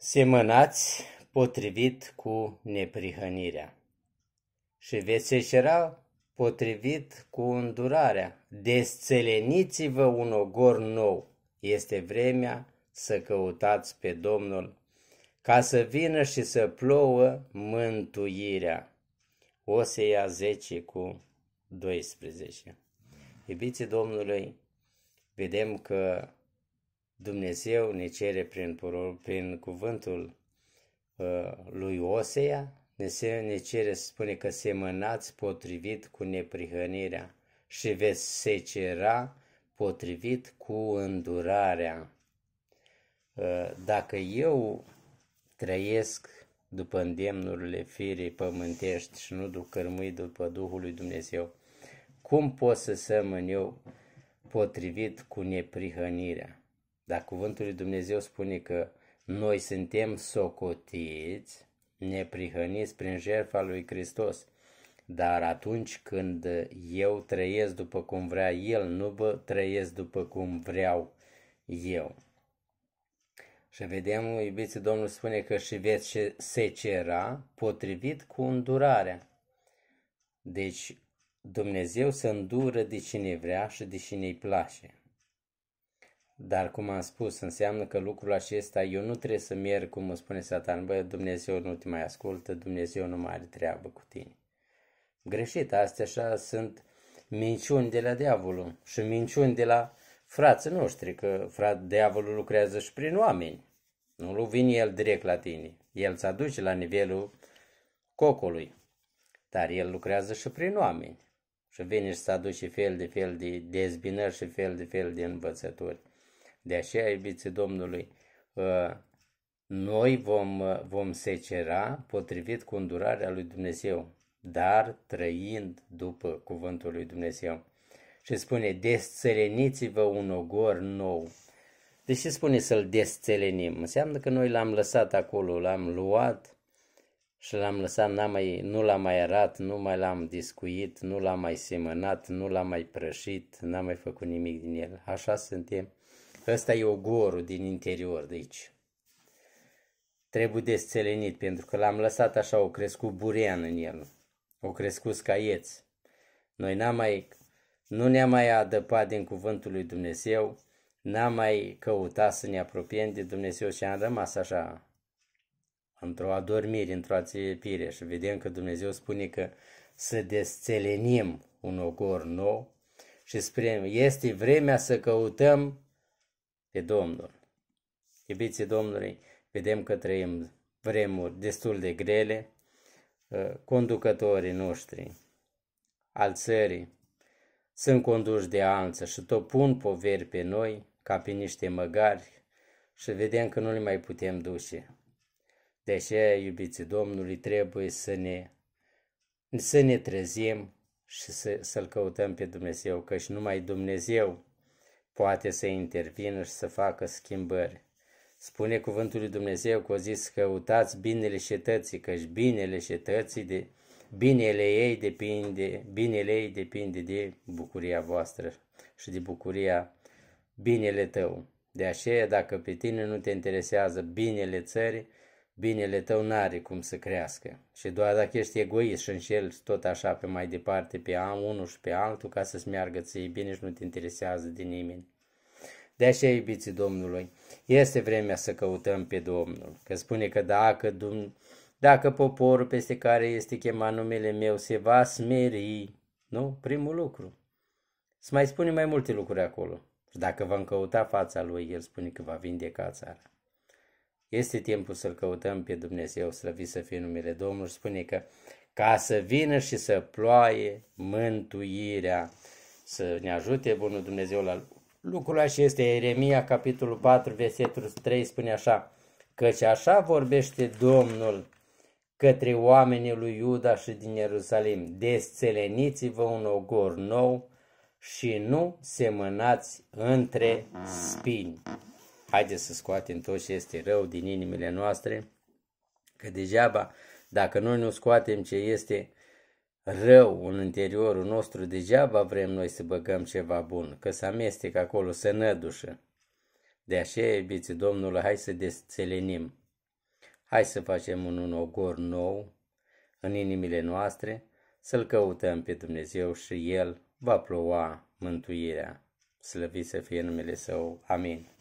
semănați potrivit cu neprihănirea și veți ieșera potrivit cu îndurarea. Desțeleniți-vă un ogor nou. Este vremea să căutați pe Domnul, ca să vină și să plouă mântuirea. Osea 10 cu 12. Iubiții Domnului, vedem că Dumnezeu ne cere prin, prin cuvântul uh, lui Osea, ne, se, ne cere să spune că semănați potrivit cu neprihănirea și veți secera potrivit cu îndurarea. Uh, dacă eu trăiesc după îndemnurile firei pământești și nu duc cărmui după Duhul lui Dumnezeu, cum pot să semăn eu potrivit cu neprihănirea? Dar cuvântul lui Dumnezeu spune că noi suntem socotiți, neprihăniți prin jertfa lui Hristos. Dar atunci când eu trăiesc după cum vrea El, nu bă, trăiesc după cum vreau eu. Și vedem, iubiții, Domnul spune că și veți se cera potrivit cu îndurarea. Deci Dumnezeu se îndură de cine vrea și de cine îi place. Dar, cum am spus, înseamnă că lucrul acesta, eu nu trebuie să merg, cum mă spune satan, bă, Dumnezeu nu te mai ascultă, Dumnezeu nu mai are treabă cu tine. Greșit, astea așa sunt minciuni de la diavolul și minciuni de la frații noștri, că frat, diavolul lucrează și prin oameni. Nu vine el direct la tine, el ți aduce la nivelul cocului, dar el lucrează și prin oameni. Și vine și să aduce fel de fel de dezbinări și fel de fel de învățături. De aceea, iubiții Domnului, uh, noi vom, uh, vom secera potrivit cu îndurarea lui Dumnezeu, dar trăind după cuvântul lui Dumnezeu. Și spune, desțeleniți-vă un ogor nou. ce spune să-l desțelenim, înseamnă că noi l-am lăsat acolo, l-am luat și l-am lăsat, n-am mai, nu l-am mai arat, nu mai l-am discuit, nu l-am mai semănat, nu l-am mai prășit, n-am mai făcut nimic din el. Așa suntem Ăsta e ogorul din interior de aici. Trebuie desțelenit pentru că l-am lăsat așa, o crescut burean în el. O crescut scaieți. Noi n-am mai, nu ne-am mai adăpat din cuvântul lui Dumnezeu, n-am mai căutat să ne apropiem de Dumnezeu și am rămas așa, într-o adormire, într-o ațepire și vedem că Dumnezeu spune că să desțelenim un ogor nou și spune, este vremea să căutăm de Domnul. Iubiții Domnului, vedem că trăim vremuri destul de grele, ă, conducătorii noștri al țării sunt conduși de anță și tot pun poveri pe noi ca pe niște măgari și vedem că nu le mai putem duce. De aceea, iubiții Domnului, trebuie să ne, să ne trezim și să, să-L căutăm pe Dumnezeu, căci numai Dumnezeu poate să intervină și să facă schimbări. Spune cuvântul lui Dumnezeu că a zis căutați binele cetății, căci binele cetății, de, binele, ei depinde, binele ei depinde de bucuria voastră și de bucuria binele tău. De aceea, dacă pe tine nu te interesează binele țării, binele tău n-are cum să crească. Și doar dacă ești egoist și înșeli tot așa pe mai departe pe unul și pe altul ca să-ți meargă ție bine și nu te interesează de nimeni. De aceea, iubiții Domnului, este vremea să căutăm pe Domnul, că spune că dacă, dacă poporul peste care este chemat numele meu se va smeri, nu? Primul lucru. Să mai spune mai multe lucruri acolo. Dacă vă căuta fața lui, el spune că va vindeca țara. Este timpul să-L căutăm pe Dumnezeu, slăvit să fie numele Domnului, spune că ca să vină și să ploaie mântuirea, să ne ajute Bunul Dumnezeu la lucrul și este Ieremia, capitolul 4, versetul 3, spune așa, căci așa vorbește Domnul către oamenii lui Iuda și din Ierusalim, desțeleniți-vă un ogor nou și nu semănați între spini. Haideți să scoatem tot ce este rău din inimile noastre, că degeaba, dacă noi nu scoatem ce este rău în interiorul nostru, degeaba vrem noi să băgăm ceva bun, că să amestec acolo, să nădușă. De aceea, iubiți Domnul, hai să desțelenim. Hai să facem un, un ogor nou în inimile noastre, să-L căutăm pe Dumnezeu și El va ploua mântuirea. Slăvit să fie numele Său. Amin.